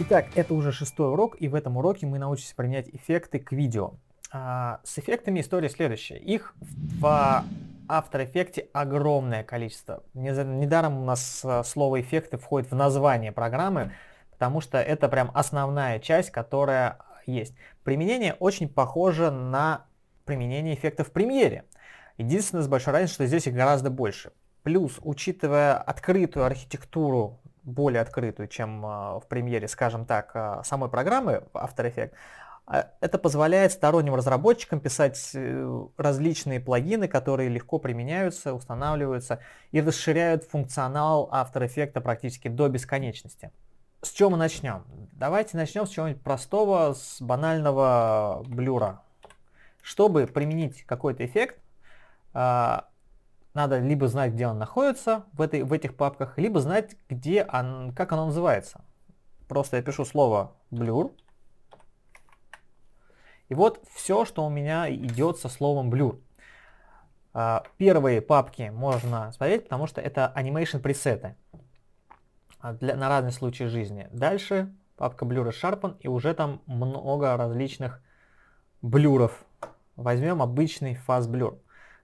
Итак, это уже шестой урок, и в этом уроке мы научимся применять эффекты к видео. А, с эффектами история следующая. Их в After а, Effects огромное количество. Недаром у нас а, слово эффекты входит в название программы, потому что это прям основная часть, которая есть. Применение очень похоже на применение эффекта в премьере. Единственное, с большой разницей, что здесь их гораздо больше. Плюс, учитывая открытую архитектуру, более открытую, чем а, в премьере, скажем так, а, самой программы After Effects, а, это позволяет сторонним разработчикам писать э, различные плагины, которые легко применяются, устанавливаются и расширяют функционал After Effects практически до бесконечности. С чего мы начнем? Давайте начнем с чего-нибудь простого, с банального блюра чтобы применить какой-то эффект, а, надо либо знать, где он находится в, этой, в этих папках, либо знать, где он, как оно называется. Просто я пишу слово blur. И вот все, что у меня идет со словом blur. А, первые папки можно смотреть, потому что это animation пресеты а, для, на разные случаи жизни. Дальше папка Blur и Sharpen, и уже там много различных блюров Возьмем обычный фаз blur.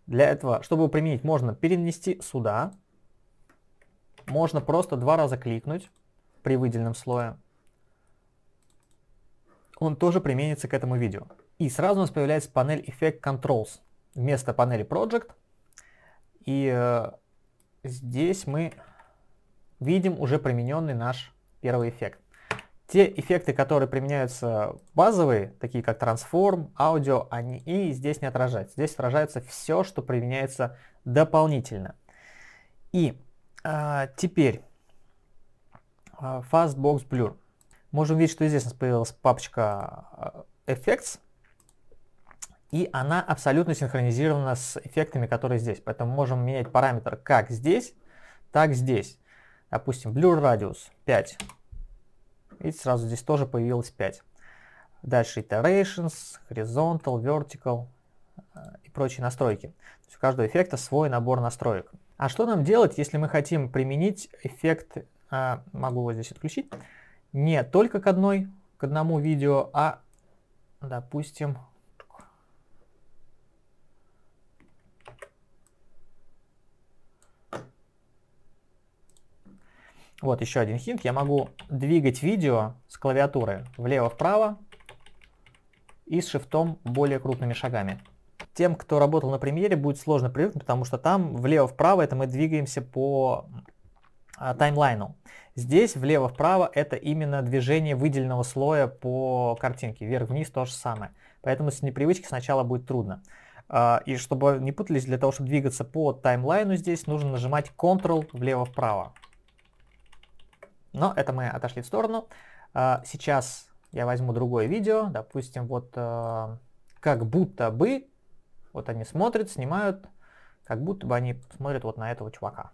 Для этого, чтобы применить, можно перенести сюда. Можно просто два раза кликнуть при выделенном слое. Он тоже применится к этому видео. И сразу у нас появляется панель Effect Controls вместо панели Project. И э, здесь мы видим уже примененный наш первый эффект. Те эффекты, которые применяются базовые, такие как трансформ, аудио, они и здесь не отражаются. Здесь отражается все, что применяется дополнительно. И а, теперь а, Fastbox Blur. Можем видеть, что здесь у нас появилась папочка а, Effects, и она абсолютно синхронизирована с эффектами, которые здесь. Поэтому можем менять параметр как здесь, так здесь. Допустим, Blur Radius 5. Видите, сразу здесь тоже появилось 5. Дальше iterations, horizontal, vertical э, и прочие настройки. То есть у каждого эффекта свой набор настроек. А что нам делать, если мы хотим применить эффект, а, могу его здесь отключить, не только к одной, к одному видео, а, допустим, Вот еще один хинт. Я могу двигать видео с клавиатуры влево-вправо и с шифтом более крупными шагами. Тем, кто работал на премьере, будет сложно привыкнуть, потому что там влево-вправо это мы двигаемся по а, таймлайну. Здесь влево-вправо это именно движение выделенного слоя по картинке. Вверх-вниз то же самое. Поэтому с непривычки сначала будет трудно. А, и чтобы не путались, для того, чтобы двигаться по таймлайну здесь, нужно нажимать Ctrl влево-вправо. Но это мы отошли в сторону. А, сейчас я возьму другое видео, допустим, вот а, как будто бы, вот они смотрят, снимают, как будто бы они смотрят вот на этого чувака.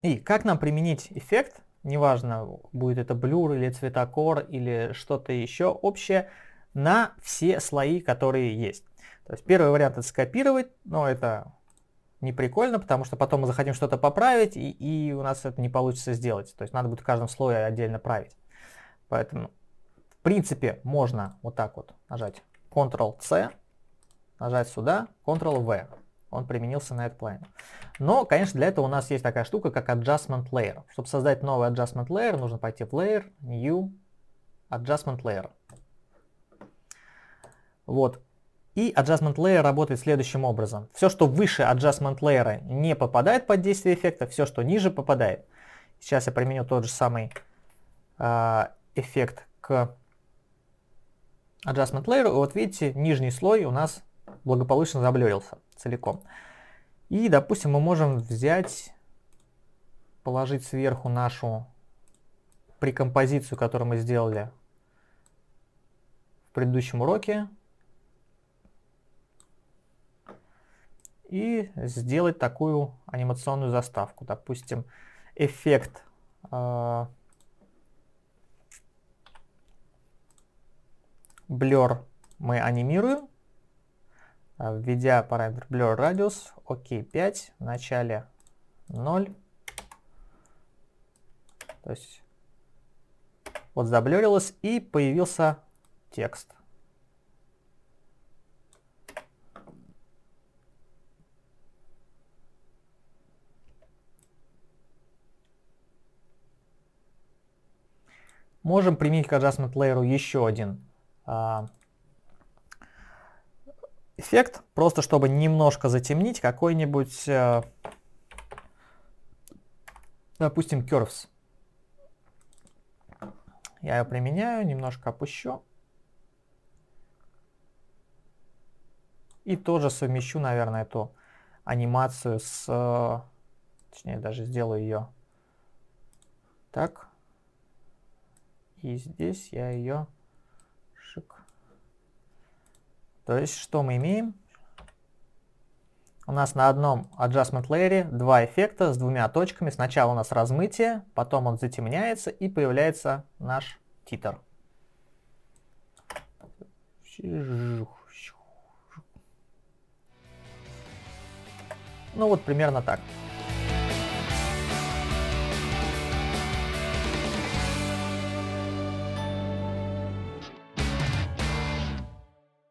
И как нам применить эффект, неважно, будет это блюр или цветокор или что-то еще общее, на все слои, которые есть. То есть первый вариант это скопировать, но это не прикольно, потому что потом мы захотим что-то поправить, и, и у нас это не получится сделать. То есть надо будет в каждом слое отдельно править. Поэтому, в принципе, можно вот так вот нажать Ctrl-C, нажать сюда, Ctrl-V. Он применился на этот плане. Но, конечно, для этого у нас есть такая штука, как Adjustment Layer. Чтобы создать новый Adjustment Layer, нужно пойти в Layer, New, Adjustment Layer. Вот. И Adjustment Layer работает следующим образом. Все, что выше Adjustment Layer не попадает под действие эффекта, все, что ниже, попадает. Сейчас я применю тот же самый э, эффект к Adjustment Layer. Вот видите, нижний слой у нас благополучно заблюрился целиком. И, допустим, мы можем взять, положить сверху нашу прикомпозицию, которую мы сделали в предыдущем уроке, и сделать такую анимационную заставку. Допустим, эффект э, blur мы анимируем, а, введя параметр blur radius, ok 5, в начале 0. То есть вот заблюрилось и появился текст. Можем применить к adjustment layer еще один э, эффект, просто чтобы немножко затемнить какой-нибудь, э, допустим, curves. Я ее применяю, немножко опущу. И тоже совмещу, наверное, эту анимацию с... Э, точнее, даже сделаю ее так. И здесь я ее... Шик. То есть, что мы имеем? У нас на одном Adjustment Layer два эффекта с двумя точками. Сначала у нас размытие, потом он затемняется и появляется наш титр. Ну вот примерно так.